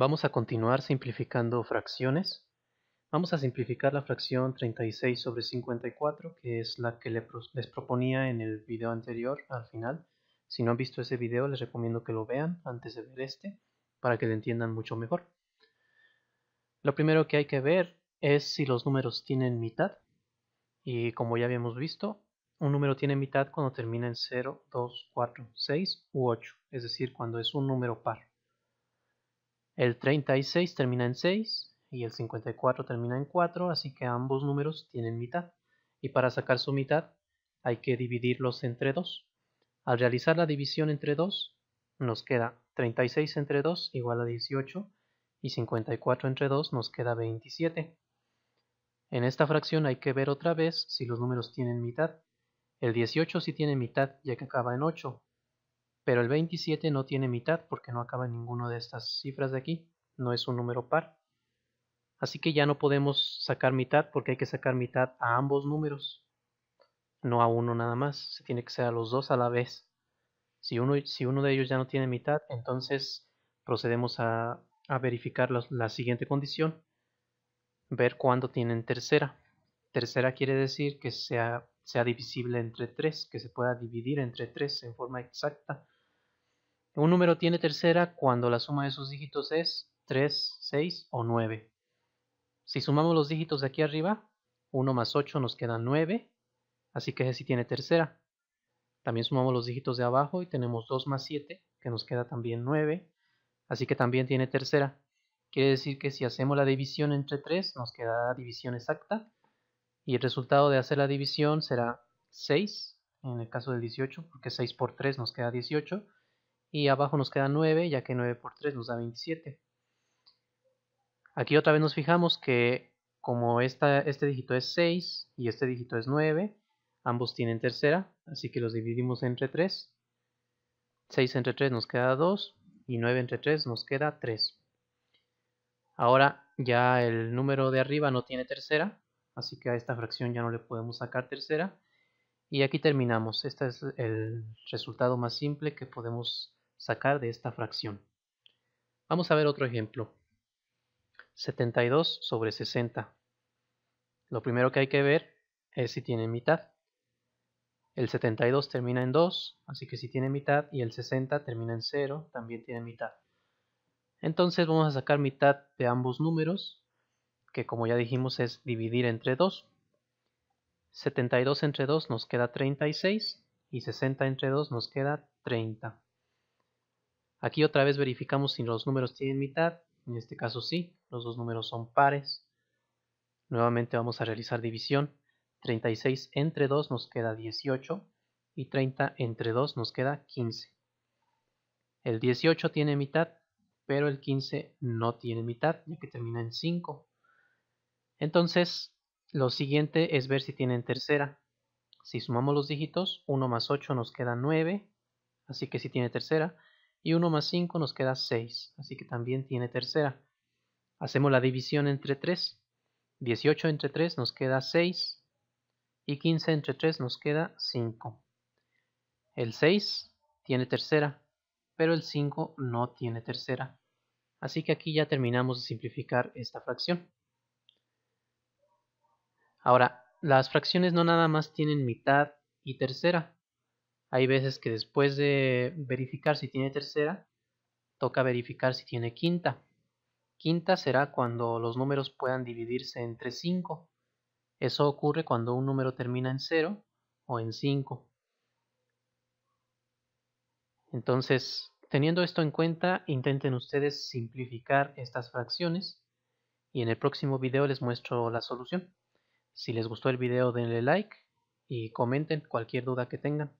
Vamos a continuar simplificando fracciones. Vamos a simplificar la fracción 36 sobre 54, que es la que les proponía en el video anterior al final. Si no han visto ese video, les recomiendo que lo vean antes de ver este, para que lo entiendan mucho mejor. Lo primero que hay que ver es si los números tienen mitad. Y como ya habíamos visto, un número tiene mitad cuando termina en 0, 2, 4, 6 u 8, es decir, cuando es un número par. El 36 termina en 6 y el 54 termina en 4, así que ambos números tienen mitad. Y para sacar su mitad hay que dividirlos entre 2. Al realizar la división entre 2, nos queda 36 entre 2 igual a 18 y 54 entre 2 nos queda 27. En esta fracción hay que ver otra vez si los números tienen mitad. El 18 sí tiene mitad ya que acaba en 8, pero el 27 no tiene mitad porque no acaba ninguno ninguna de estas cifras de aquí, no es un número par. Así que ya no podemos sacar mitad porque hay que sacar mitad a ambos números, no a uno nada más, se tiene que ser a los dos a la vez. Si uno, de ellos ya no tiene mitad, entonces procedemos a, verificar la siguiente condición, ver cuándo tienen tercera. Tercera quiere decir que sea, divisible entre 3, que se pueda dividir entre tres en forma exacta un número tiene tercera cuando la suma de sus dígitos es 3, 6 o 9. Si sumamos los dígitos de aquí arriba, 1 más 8 nos queda 9, así que ese sí tiene tercera. También sumamos los dígitos de abajo y tenemos 2 más 7, que nos queda también 9, así que también tiene tercera. Quiere decir que si hacemos la división entre 3, nos queda división exacta, y el resultado de hacer la división será 6, en el caso del 18, porque 6 por 3 nos queda 18, y abajo nos queda 9, ya que 9 por 3 nos da 27. Aquí otra vez nos fijamos que como este dígito es 6 y este dígito es 9, ambos tienen tercera, así que los dividimos entre 3. 6 entre 3 nos queda 2 y 9 entre 3 nos queda 3. Ahora ya el número de arriba no tiene tercera, así que a esta fracción ya no le podemos sacar tercera. Y aquí terminamos. Este es el resultado más simple que podemos sacar de esta fracción. Vamos a ver otro ejemplo. 72 sobre 60. Lo primero que hay que ver es si tiene mitad. El 72 termina en 2, así que si tiene mitad, y el 60 termina en 0, también tiene mitad. Entonces vamos a sacar mitad de ambos números, que como ya dijimos es dividir entre 2. 72 entre 2 nos queda 36 y 60 entre 2 nos queda 30. Aquí otra vez verificamos si los números tienen mitad. En este caso sí, los dos números son pares. Nuevamente vamos a realizar división. 36 entre 2 nos queda 18 y 30 entre 2 nos queda 15. El 18 tiene mitad, pero el 15 no tiene mitad, ya que termina en 5. Entonces, lo siguiente es ver si tienen tercera. Si sumamos los dígitos, 1 más 8 nos queda 9, así que si tiene tercera y 1 más 5 nos queda 6, así que también tiene tercera. Hacemos la división entre 3. 18 entre 3 nos queda 6 y 15 entre 3 nos queda 5. El 6 tiene tercera, pero el 5 no tiene tercera. Así que aquí ya terminamos de simplificar esta fracción. Ahora, las fracciones no nada más tienen mitad y tercera, hay veces que después de verificar si tiene tercera, toca verificar si tiene quinta. Quinta será cuando los números puedan dividirse entre 5. Eso ocurre cuando un número termina en 0 o en 5. Entonces, teniendo esto en cuenta, intenten ustedes simplificar estas fracciones y en el próximo video les muestro la solución. Si les gustó el video denle like y comenten cualquier duda que tengan.